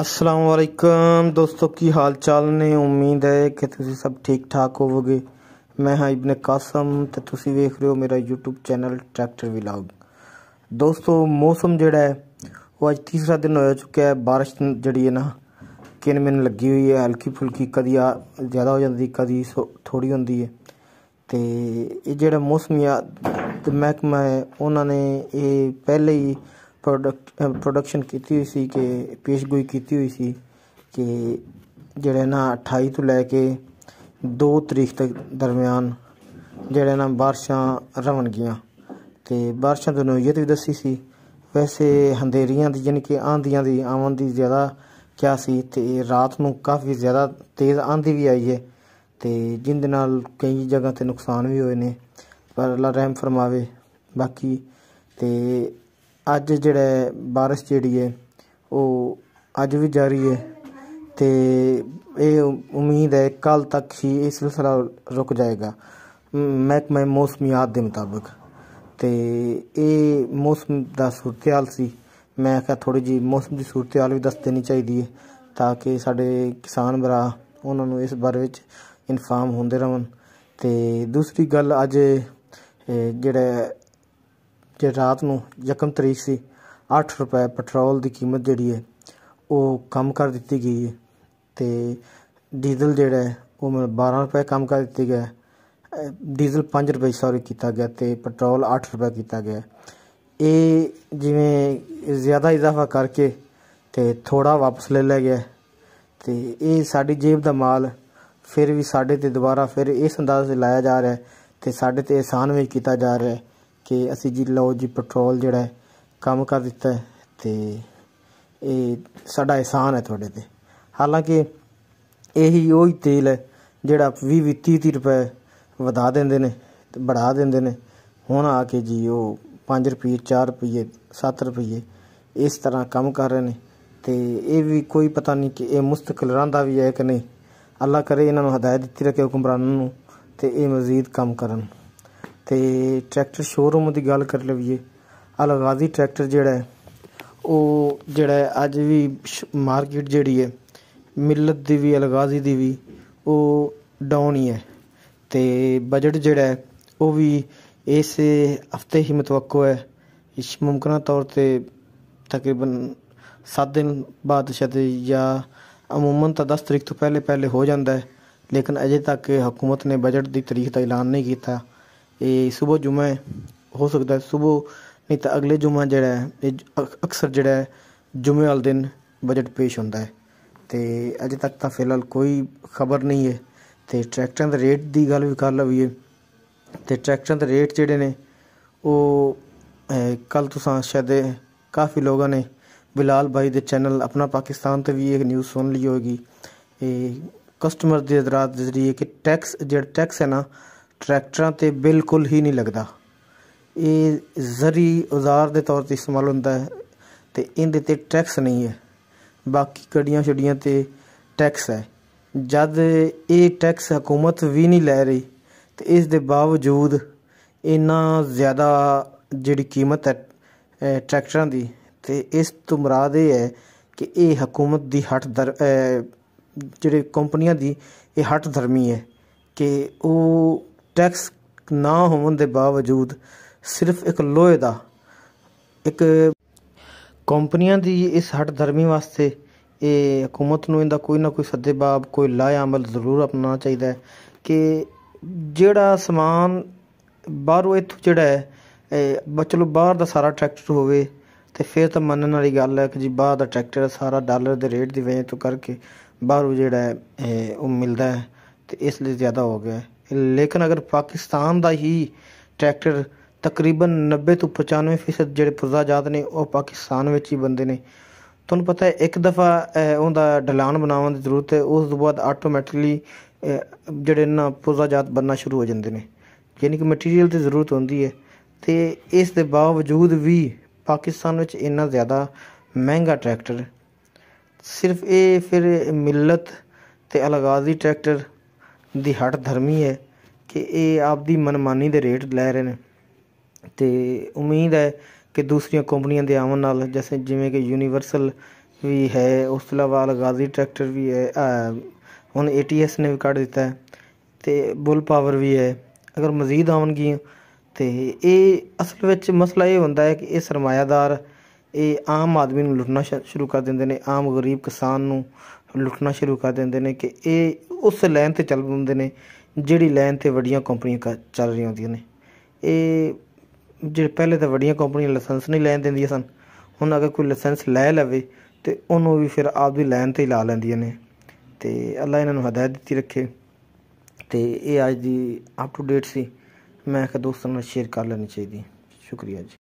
ਅਸਲਾਮ ਵਾਲੇਕਮ ਦੋਸਤੋ ਕੀ ਹਾਲ ਚਾਲ ਨੇ ਉਮੀਦ ਹੈ ਕਿ ਤੁਸੀਂ ਸਭ ਠੀਕ ਠਾਕ ਹੋਵੋਗੇ ਮੈਂ ਹਾਂ ਇਬਨ ਕਾਸਮ ਤੇ ਤੁਸੀਂ ਵੇਖ ਰਹੇ ਹੋ ਮੇਰਾ YouTube ਚੈਨਲ ਟਰੈਕਟਰ ਵਲੌਗ ਦੋਸਤੋ ਮੌਸਮ ਜਿਹੜਾ ਹੈ ਉਹ ਅੱਜ ਤੀਸਰਾ ਦਿਨ ਹੋ ਚੁੱਕਿਆ ਹੈ بارش ਜਿਹੜੀ ਹੈ ਨਾ ਕਿਨ ਮਿਨ ਲੱਗੀ ਹੋਈ ਹੈ ਹਲਕੀ ਫੁਲਕੀ ਕਦੀ ਜ਼ਿਆਦਾ ਹੋ ਜਾਂਦੀ ਕਦੀ ਥੋੜੀ ਹੁੰਦੀ ਹੈ ਤੇ ਇਹ ਜਿਹੜਾ ਮੌਸਮੀਆ ਤੇ ਮਹਿਕਮਾ ਹੈ ਉਹਨਾਂ ਨੇ ਇਹ ਪਹਿਲੇ ਹੀ ਪ੍ਰੋਡਕਟ ਪ੍ਰੋਡਕਸ਼ਨ ਕੀਤੀ ਹੋਈ ਸੀ ਕਿ ਪੇਸ਼ਗੋਈ ਕੀਤੀ ਹੋਈ ਸੀ ਕਿ ਜਿਹੜੇ ਨਾ 28 ਤੋਂ ਲੈ ਕੇ 2 ਤਰੀਕ ਤੱਕ ਦਰਮਿਆਨ ਜਿਹੜੇ ਨਾ ਬਾਰਿਸ਼ਾਂ ਰਵਣਗੀਆਂ ਤੇ ਬਾਰਸ਼ਾਂ ਤੋਂ ਨੋਇਤ ਵੀ ਦੱਸੀ ਸੀ ਵੈਸੇ ਹਨੇਰੀਆਂ ਦੀ ਜਨ ਕਿ ਆਂਧੀਆਂ ਦੀ ਆਉਣ ਦੀ ਜ਼ਿਆਦਾ ਕਿਆ ਸੀ ਤੇ ਰਾਤ ਨੂੰ ਕਾਫੀ ਜ਼ਿਆਦਾ ਤੇਜ਼ ਆਂਧੀ ਵੀ ਆਈ ਹੈ ਤੇ ਜਿੰਦੇ ਨਾਲ ਕਈ ਜਗ੍ਹਾ ਤੇ ਨੁਕਸਾਨ ਵੀ ਹੋਏ ਨੇ ਪਰ ਅੱਲਾ ਰਹਿਮ ਫਰਮਾਵੇ ਬਾਕੀ ਤੇ ਅੱਜ ਜਿਹੜਾ ਬਾਰਿਸ਼ ਜਿਹੜੀ ਹੈ ਉਹ ਅੱਜ ਵੀ ਜਾਰੀ ਹੈ ਤੇ ਇਹ ਉਮੀਦ ਹੈ ਕੱਲ ਤੱਕ ਹੀ ਇਹ ਸਿਲਸਿਲਾ ਰੁਕ ਜਾਏਗਾ ਮਹਿਕਮੇ ਮੌਸਮੀਆਤ ਦੇ ਮੁਤਾਬਕ ਤੇ ਇਹ ਮੌਸਮ ਦਾ ਸੂਰਤਿਆਲ ਸੀ ਮੈਂ ਕਿਹਾ ਥੋੜੀ ਜੀ ਮੌਸਮ ਦੀ ਸੂਰਤਿਆਲ ਵੀ ਦੱਸ ਦੇਣੀ ਚਾਹੀਦੀ ਹੈ ਤਾਂ ਕਿ ਸਾਡੇ ਕਿਸਾਨ ਭਰਾ ਉਹਨਾਂ ਨੂੰ ਇਸ ਬਾਰੇ ਵਿੱਚ ਇਨਫਾਰਮ ਹੁੰਦੇ ਰਹਿਣ ਤੇ ਦੂਸਰੀ ਗੱਲ ਅੱਜ ਜਿਹੜਾ ਜੇ ਰਾਤ ਨੂੰ ਯਕਮ ਤਰੀਕ ਸੀ 8 ਰੁਪਏ ਪੈਟਰੋਲ ਦੀ ਕੀਮਤ ਜਿਹੜੀ ਹੈ ਉਹ ਕਮ ਕਰ ਦਿੱਤੀ ਗਈ ਹੈ ਤੇ ਡੀਜ਼ਲ ਜਿਹੜਾ ਹੈ ਉਹ 12 ਰੁਪਏ ਕਮ ਕਰ ਦਿੱਤੀ ਗਿਆ ਡੀਜ਼ਲ 5 ਰੁਪਏ ਸੌਰੀ ਕੀਤਾ ਗਿਆ ਤੇ ਪੈਟਰੋਲ 8 ਰੁਪਏ ਕੀਤਾ ਗਿਆ ਇਹ ਜਿਵੇਂ ਜ਼ਿਆਦਾ ਇਜ਼ਾਫਾ ਕਰਕੇ ਤੇ ਥੋੜਾ ਵਾਪਸ ਲੈ ਲਿਆ ਗਿਆ ਤੇ ਇਹ ਸਾਡੀ ਜੇਬ ਦਾ ਮਾਲ ਫਿਰ ਵੀ ਸਾਡੇ ਤੇ ਦੁਬਾਰਾ ਫਿਰ ਇਸ ਅੰਦਾਜ਼ ਤੇ ਲਾਇਆ ਜਾ ਰਿਹਾ ਤੇ ਸਾਡੇ ਤੇ ਆਸਾਨ ਵੀ ਕੀਤਾ ਜਾ ਰਿਹਾ ਕਿ ਅਸੀਂ ਜੀ ਲਓ ਜੀ ਪੈਟਰੋਲ ਜਿਹੜਾ ਕੰਮ ਕਰ ਦਿੱਤਾ ਤੇ ਇਹ ਸਾਡਾ ਇਹਸਾਨ ਹੈ ਤੁਹਾਡੇ ਤੇ ਹਾਲਾਂਕਿ ਇਹੀ ਉਹੀ ਤੇਲ ਹੈ ਜਿਹੜਾ 20 30 30 ਰੁਪਏ ਵਧਾ ਦਿੰਦੇ ਨੇ ਤੇ ਬੜਾ ਦਿੰਦੇ ਨੇ ਹੁਣ ਆ ਕੇ ਜੀ ਉਹ 5 ਰੁਪਏ 4 ਰੁਪਏ 7 ਰੁਪਏ ਇਸ ਤਰ੍ਹਾਂ ਕੰਮ ਕਰ ਰਹੇ ਨੇ ਤੇ ਇਹ ਵੀ ਕੋਈ ਪਤਾ ਨਹੀਂ ਕਿ ਇਹ ਮੁਸਤਕਲ ਰਹਿੰਦਾ ਵੀ ਹੈ ਕਿ ਨਹੀਂ ਅੱਲਾ ਕਰੇ ਇਹਨਾਂ ਨੂੰ ਹਦਾਇਤ ਦਿੱਤੀ ਰੱਖੇ ਹੁਕਮਰਾਨਾਂ ਨੂੰ ਤੇ ਇਹ ਮਜ਼ੀਦ ਕੰਮ ਕਰਨ ਤੇ ਟਰੈਕਟਰ ਸ਼ੋਰੂਮ ਦੀ ਗੱਲ ਕਰ ਲਈਏ ਅਲਗਾਜ਼ੀ ਟਰੈਕਟਰ ਜਿਹੜਾ ਉਹ ਜਿਹੜਾ ਅੱਜ ਵੀ ਮਾਰਕੀਟ ਜਿਹੜੀ ਹੈ ਮਿਲਤ ਦੀ ਵੀ ਅਲਗਾਜ਼ੀ ਦੀ ਵੀ ਉਹ ਡਾਊਨ ਹੀ ਹੈ ਤੇ ਬਜਟ ਜਿਹੜਾ ਉਹ ਵੀ ਇਸ ਹਫਤੇ ਹੀ ਮਤਵਕੋ ਹੈ ਇਸ ਮੁਮਕਨਾ ਤੌਰ ਤੇ ਤਕਰੀਬਨ 7 ਦਿਨ ਬਾਅਦ ਸ਼ਾਇਦ ਜਾਂ ਅਮੂਮਨ ਤਾਂ 10 ਤਰੀਕ ਤੋਂ ਪਹਿਲੇ ਪਹਿਲੇ ਹੋ ਜਾਂਦਾ ਹੈ ਲੇਕਿਨ ਅਜੇ ਤੱਕ ਹਕੂਮਤ ਨੇ ਬਜਟ ਦੀ ਤਰੀਕ ਦਾ ਐਲਾਨ ਨਹੀਂ ਕੀਤਾ ਇਹ ਸਵੇਰ ਜੁਮਾ ਹੋ ਸਕਦਾ ਹੈ ਸਵੇਰ ਨਹੀਂ ਤਾਂ ਅਗਲੇ ਜੁਮਾ ਜਿਹੜਾ ਹੈ ਇਹ ਅਕਸਰ ਜਿਹੜਾ ਜੁਮੇ ਵਾਲੇ ਦਿਨ ਬਜਟ ਪੇਸ਼ ਹੁੰਦਾ ਹੈ ਤੇ ਅਜੇ ਤੱਕ ਤਾਂ ਫਿਲਹਾਲ ਕੋਈ ਖਬਰ ਨਹੀਂ ਹੈ ਤੇ ਟਰੈਕਟਰਾਂ ਦੇ ਰੇਟ ਦੀ ਗੱਲ ਵੀ ਕਰ ਲਵੀਏ ਤੇ ਟਰੈਕਟਰਾਂ ਦੇ ਰੇਟ ਜਿਹੜੇ ਨੇ ਉਹ ਕੱਲ ਤੁਸੀਂ ਸ਼ਾਇਦ ਕਾਫੀ ਲੋਕਾਂ ਨੇ ਬਿਲਾਲ ਭਾਈ ਦੇ ਚੈਨਲ ਆਪਣਾ ਪਾਕਿਸਤਾਨ ਤੇ ਵੀ ਇੱਕ ਨਿਊਜ਼ ਸੁਣ ਲਈ ਹੋਗੀ ਇਹ ਕਸਟਮਰ ਦੇ ਅਦਰਾਤ ਦੇ ਜ਼ਰੀਏ ਕਿ ਟੈਕਸ ਜਿਹੜਾ ਟੈਕਸ ਹੈ ਨਾ ਟਰੈਕਟਰਾਂ ਤੇ ਬਿਲਕੁਲ ਹੀ ਨਹੀਂ ਲੱਗਦਾ ਇਹ ਜ਼ਰੀ ਔਜ਼ਾਰ ਦੇ ਤੌਰ ਤੇ ਇਸਤੇਮਾਲ ਹੁੰਦਾ ਹੈ ਤੇ ਇਹਦੇ ਤੇ ਟੈਕਸ ਨਹੀਂ ਹੈ ਬਾਕੀ ਕੜੀਆਂ ਛੜੀਆਂ ਤੇ ਟੈਕਸ ਹੈ ਜਦ ਇਹ ਟੈਕਸ ਹਕੂਮਤ ਵੀ ਨਹੀਂ ਲੈ ਰਹੀ ਤੇ ਇਸ ਦੇ ਬਾਵਜੂਦ ਇੰਨਾ ਜ਼ਿਆਦਾ ਜਿਹੜੀ ਕੀਮਤ ਹੈ ਟਰੈਕਟਰਾਂ ਦੀ ਤੇ ਇਸ ਤੋਂ ਮਰਾਦ ਇਹ ਹੈ ਕਿ ਇਹ ਹਕੂਮਤ ਦੀ ਹੱਟ ਦਰ ਜਿਹੜੇ ਕੰਪਨੀਆਂ ਦੀ ਇਹ ਹੱਟ ਧਰਮੀ ਹੈ ਕਿ ਉਹ ਟੈਕਸ ਨਾ ਹੋਣ ਦੇ ਬਾਵਜੂਦ ਸਿਰਫ ਇੱਕ ਲੋਹੇ ਦਾ ਇੱਕ ਕੰਪਨੀਆਂ ਦੀ ਇਸ ਹਟ ਧਰਮੀ ਵਾਸਤੇ ਇਹ ਹਕੂਮਤ ਨੂੰ ਇਹਦਾ ਕੋਈ ਨਾ ਕੋਈ ਸੱਦੇਬਾਬ ਕੋਈ ਲਾਇ ਅਮਲ ਜ਼ਰੂਰ ਅਪਣਾਉਣਾ ਚਾਹੀਦਾ ਹੈ ਕਿ ਜਿਹੜਾ ਸਮਾਨ ਬਾਹਰੋਂ ਇੱਥੋਂ ਜਿਹੜਾ ਹੈ ਬਚਲੋ ਬਾਹਰ ਦਾ ਸਾਰਾ ਟਰੈਕਟਰ ਹੋਵੇ ਤੇ ਫਿਰ ਤਾਂ ਮੰਨਣ ਵਾਲੀ ਗੱਲ ਹੈ ਕਿ ਜੀ ਬਾਹਰ ਦਾ ਟਰੈਕਟਰ ਸਾਰਾ ਡਾਲਰ ਦੇ ਰੇਟ ਦੀ ਵਜ੍ਹਾ ਤੋਂ ਕਰਕੇ ਬਾਹਰੋਂ ਜਿਹੜਾ ਹੈ ਉਹ ਮਿਲਦਾ ਹੈ ਤੇ ਇਸ ਲਈ ਜ਼ਿਆਦਾ ਹੋ ਗਿਆ ਹੈ ਲੇਕਿਨ ਪਾਕਿਸਤਾਨ ਦਾ ਹੀ ਟਰੈਕਟਰ ਤਕਰੀਬਨ 90 ਤੋਂ 95% ਜਿਹੜੇ ਪੁਰਜ਼ਾਜਾਤ ਨੇ ਉਹ ਪਾਕਿਸਤਾਨ ਵਿੱਚ ਹੀ ਬੰਦੇ ਨੇ ਤੁਹਾਨੂੰ ਪਤਾ ਹੈ ਇੱਕ ਦਫਾ ਉਹਦਾ ਢਲਾਨ ਬਣਾਉਣ ਦੀ ਜ਼ਰੂਰਤ ਹੈ ਉਸ ਤੋਂ ਬਾਅਦ ਆਟੋਮੈਟਿਕਲੀ ਜਿਹੜੇ ਨਾ ਪੁਰਜ਼ਾਜਾਤ ਬੰਨਾ ਸ਼ੁਰੂ ਹੋ ਜਾਂਦੇ ਨੇ ਯਾਨੀ ਕਿ ਮਟੀਰੀਅਲ ਦੀ ਜ਼ਰੂਰਤ ਹੁੰਦੀ ਹੈ ਤੇ ਇਸ ਦੇ ਬਾਵਜੂਦ ਵੀ ਪਾਕਿਸਤਾਨ ਵਿੱਚ ਇੰਨਾ ਜ਼ਿਆਦਾ ਮਹਿੰਗਾ ਟਰੈਕਟਰ ਸਿਰਫ ਇਹ ਫਿਰ ਮਿਲਤ ਤੇ ਅਲਗਾਜ਼ੀ ਟਰੈਕਟਰ ਦੀ ਹਟ ਧਰਮੀ ਹੈ ਕਿ ਇਹ ਆਪਦੀ ਮਨਮਾਨੀ ਦੇ ਰੇਟ ਲੈ ਰਹੇ ਨੇ ਤੇ ਉਮੀਦ ਹੈ ਕਿ ਦੂਸਰੀਆਂ ਕੰਪਨੀਆਂ ਦੇ ਆਉਣ ਨਾਲ ਜਿਵੇਂ ਜਿਵੇਂ ਕਿ ਯੂਨੀਵਰਸਲ ਵੀ ਹੈ ਉਸ ਤੋਂ ਬਾਅਦ ਗਾਜ਼ੀ ਟਰੈਕਟਰ ਵੀ ਹੈ ਹੁਣ ਏਟੀਐਸ ਨੇ ਵੀ ਕੱਢ ਦਿੱਤਾ ਹੈ ਤੇ ਬੁਲ ਪਾਵਰ ਵੀ ਹੈ ਅਗਰ ਮਜ਼ੀਦ ਗਈ ਤੇ ਇਹ ਅਸਲ ਵਿੱਚ ਮਸਲਾ ਇਹ ਹੁੰਦਾ ਹੈ ਕਿ ਇਹ ਸਰਮਾਇਆਦਾਰ ਇਹ ਆਮ ਆਦਮੀ ਨੂੰ ਲੁੱਟਣਾ ਸ਼ੁਰੂ ਕਰ ਦਿੰਦੇ ਨੇ ਆਮ ਗਰੀਬ ਕਿਸਾਨ ਨੂੰ ਲੁੱਟਣਾ ਸ਼ੁਰੂ ਕਰ ਦਿੰਦੇ ਨੇ ਕਿ ਇਹ ਉਸ ਲਾਈਨ ਤੇ ਚੱਲ ਬੁੰਦੇ ਨੇ ਜਿਹੜੀ ਲਾਈਨ ਤੇ ਵੱਡੀਆਂ ਕੰਪਨੀਆਂ ਚੱਲ ਰਹੀਆਂ ਹੁੰਦੀਆਂ ਨੇ ਇਹ ਜਿਹੜੇ ਪਹਿਲੇ ਤਾਂ ਵੱਡੀਆਂ ਕੰਪਨੀਆਂ ਲਾਇਸੈਂਸ ਨਹੀਂ ਲੈਣ ਦਿੰਦੀਆਂ ਸਨ ਹੁਣ ਅਗਰ ਕੋਈ ਲਾਇਸੈਂਸ ਲੈ ਲਵੇ ਤੇ ਉਹਨੂੰ ਵੀ ਫਿਰ ਆਪਦੀ ਲਾਈਨ ਤੇ ਹੀ ਲਾ ਲੈਂਦੀਆਂ ਨੇ ਤੇ ਅੱਲਾ ਇਹਨਾਂ ਨੂੰ ਹਦਾਇਤ ਦਿੱਤੀ ਰੱਖੇ ਤੇ ਇਹ ਅੱਜ ਦੀ ਅਪ ਟੂ ਡੇਟ ਸੀ ਮੈਂ ਕਿ ਦੋਸਤਾਂ ਨਾਲ ਸ਼ੇਅਰ ਕਰ ਲੈਣੀ ਚਾਹੀਦੀ ਸ਼ੁਕਰੀਆ ਜੀ